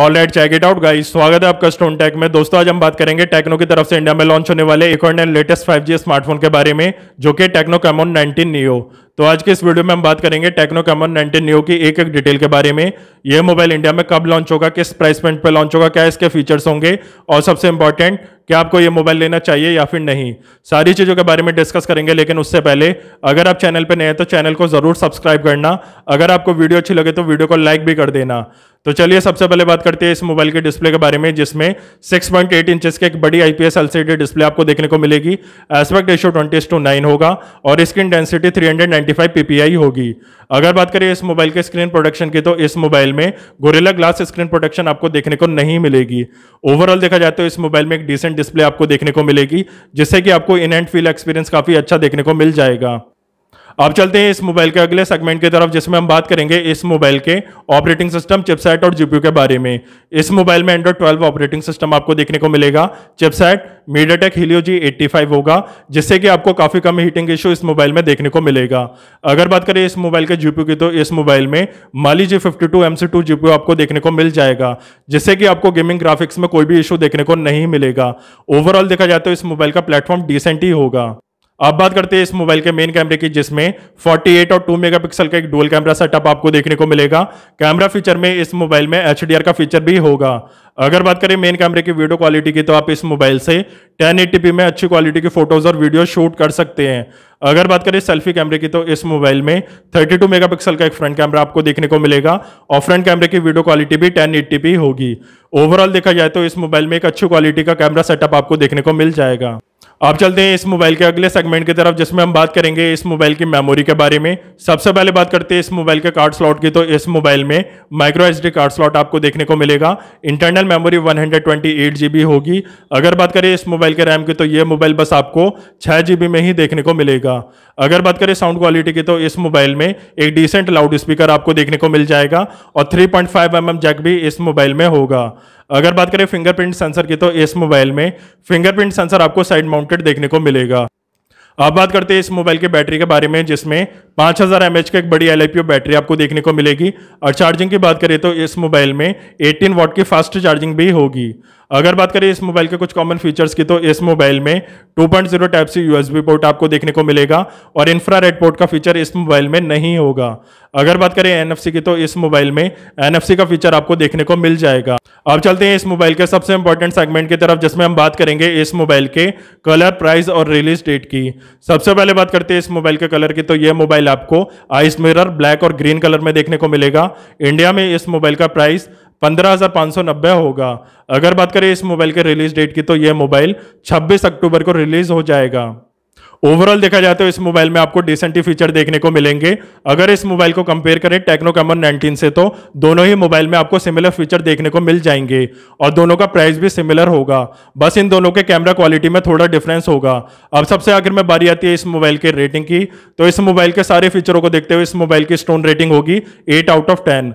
all right check it out guys स्वागत है आपका स्टोन टेक में दोस्तों आज हम बात करेंगे टेक्नो की तरफ से इंडिया में लॉन्च होने वाले एक और नए लेटेस्ट 5G स्मार्टफोन के बारे में जो कि टेक्नो कैमोन 19 नियो तो आज के इस वीडियो में हम बात करेंगे टेक्नो कैमोन 19 नियो की एक एक डिटेल के बारे में यह मोबाइल इंडिया में कब लॉन्च होगा किस प्राइस पॉइंट पर लॉन्च होगा क्या इसके फीचर्स होंगे और सबसे इंपॉर्टेंट क्या आपको ये मोबाइल लेना चाहिए या फिर नहीं सारी चीज़ों के बारे में डिस्कस करेंगे लेकिन उससे पहले अगर आप चैनल पर नए हैं तो चैनल को जरूर सब्सक्राइब करना अगर आपको वीडियो अच्छी लगे तो वीडियो को लाइक भी कर देना तो चलिए सबसे पहले बात करते हैं इस मोबाइल के डिस्प्ले के बारे में जिसमें 6.8 इंचेस के एक बड़ी आईपीएस एलसीडी डिस्प्ले आपको देखने को मिलेगी aspect ratio twenty to nine होगा और स्क्रीन डेंसिटी 395 पीपीआई होगी अगर बात करें इस मोबाइल के स्क्रीन प्रोडक्शन की तो इस मोबाइल में गोरेला ग्लास स्क्रीन प्रोडक्शन आपको देखने को नहीं मिलेगी ओवरऑल देखा जाए तो इस मोबाइल में एक डिसेंट डिस्प्ले आपको देखने को मिलेगी जिससे कि आपको इन एंड फील एक्सपीरियंस काफी अच्छा देखने को मिल जाएगा अब चलते हैं इस मोबाइल के अगले सेगमेंट की तरफ जिसमें हम बात करेंगे इस मोबाइल के ऑपरेटिंग सिस्टम चिपसेट और जीपीयू के बारे में इस मोबाइल में एंड्रॉइड 12 ऑपरेटिंग सिस्टम आपको देखने को मिलेगा चिपसेट मीडियाटेक हिलियो जी 85 होगा जिससे कि आपको काफी कम हीटिंग इश्यू इस मोबाइल में देखने को मिलेगा अगर बात करें इस मोबाइल के जीपीयू की तो इस मोबाइल में Mali G fifty two M GPU आपको देखने को मिल जाएगा जिससे कि आपको गेमिंग ग्राफिक्स में कोई भी इशू देखने को नहीं मिलेगा ओवरऑल देखा जाए तो इस मोबाइल का प्लेटफॉर्म डिसेंट ही होगा अब बात करते हैं इस मोबाइल के मेन कैमरे की जिसमें 48 और 2 मेगापिक्सल का एक डुअल कैमरा सेटअप आपको देखने को मिलेगा कैमरा फीचर में इस मोबाइल में एच का फीचर भी होगा अगर बात करें मेन कैमरे की वीडियो क्वालिटी की तो आप इस मोबाइल से 1080p में अच्छी क्वालिटी की फोटोज और वीडियो शूट कर सकते हैं अगर बात करें सेल्फी कैमरे की तो इस मोबाइल में 32 मेगापिक्सल का एक फ्रंट कैमरा आपको देखने को मिलेगा और फ्रंट कैमरे की वीडियो क्वालिटी भी 1080p होगी ओवरऑल देखा जाए तो इस मोबाइल में एक अच्छी क्वालिटी का कैमरा सेटअप आपको देखने को मिल जाएगा आप चलते हैं इस मोबाइल के अगले सेगमेंट की तरफ जिसमें हम बात करेंगे इस मोबाइल की मेमोरी के बारे में सबसे पहले बात करते हैं इस मोबाइल के कार्ड स्लॉट की तो इस मोबाइल में माइक्रो एच कार्ड स्लॉट आपको देखने को मिलेगा इंटरनल मेमोरी 128 जीबी होगी अगर बात करें इस मोबाइल के रैम की तो ये मोबाइल बस आपको छः जीबी में ही देखने को मिलेगा अगर बात करें साउंड क्वालिटी की तो इस मोबाइल में एक डिसेंट लाउड स्पीकर आपको देखने को मिल जाएगा और थ्री पॉइंट जैक भी इस मोबाइल में होगा अगर बात करें फिंगरप्रिंट सेंसर की तो इस मोबाइल में फिंगरप्रिंट सेंसर आपको साइड माउंटेड देखने को मिलेगा अब बात करते हैं इस मोबाइल के बैटरी के बारे में जिसमें 5000 हज़ार का एक बड़ी एल बैटरी आपको देखने को मिलेगी और चार्जिंग की बात करें तो इस मोबाइल में 18 वॉट की फास्ट चार्जिंग भी होगी अगर बात करें इस मोबाइल के कुछ कॉमन फीचर्स की तो इस मोबाइल में 2.0 टाइप सी यूएसबी पोर्ट आपको देखने को मिलेगा और रेड पोर्ट का फीचर इस मोबाइल में नहीं होगा अगर बात करें एनएफसी की तो इस मोबाइल में एनएफसी का फीचर आपको देखने को मिल जाएगा अब चलते हैं इस मोबाइल के सबसे इंपॉर्टेंट सेगमेंट की तरफ जिसमें हम बात करेंगे इस मोबाइल के कलर प्राइस और रिलीज डेट की सबसे पहले बात करते हैं इस मोबाइल के कलर की तो यह मोबाइल आपको आइस मिरर ब्लैक और ग्रीन कलर में देखने को मिलेगा इंडिया में इस मोबाइल का प्राइस पंद्रह होगा अगर बात करें इस मोबाइल के रिलीज डेट की तो यह मोबाइल 26 अक्टूबर को रिलीज हो जाएगा ओवरऑल देखा जाए तो इस मोबाइल में आपको डिसेंटी फीचर देखने को मिलेंगे अगर इस मोबाइल को कंपेयर करें टेक्नो कैमर नाइनटीन से तो दोनों ही मोबाइल में आपको सिमिलर फीचर देखने को मिल जाएंगे और दोनों का प्राइस भी सिमिलर होगा बस इन दोनों के कैमरा क्वालिटी में थोड़ा डिफरेंस होगा अब सबसे आखिर में बारी आती है इस मोबाइल के रेटिंग की तो इस मोबाइल के सारे फीचरों को देखते हुए इस मोबाइल की स्टोन रेटिंग होगी एट आउट ऑफ टेन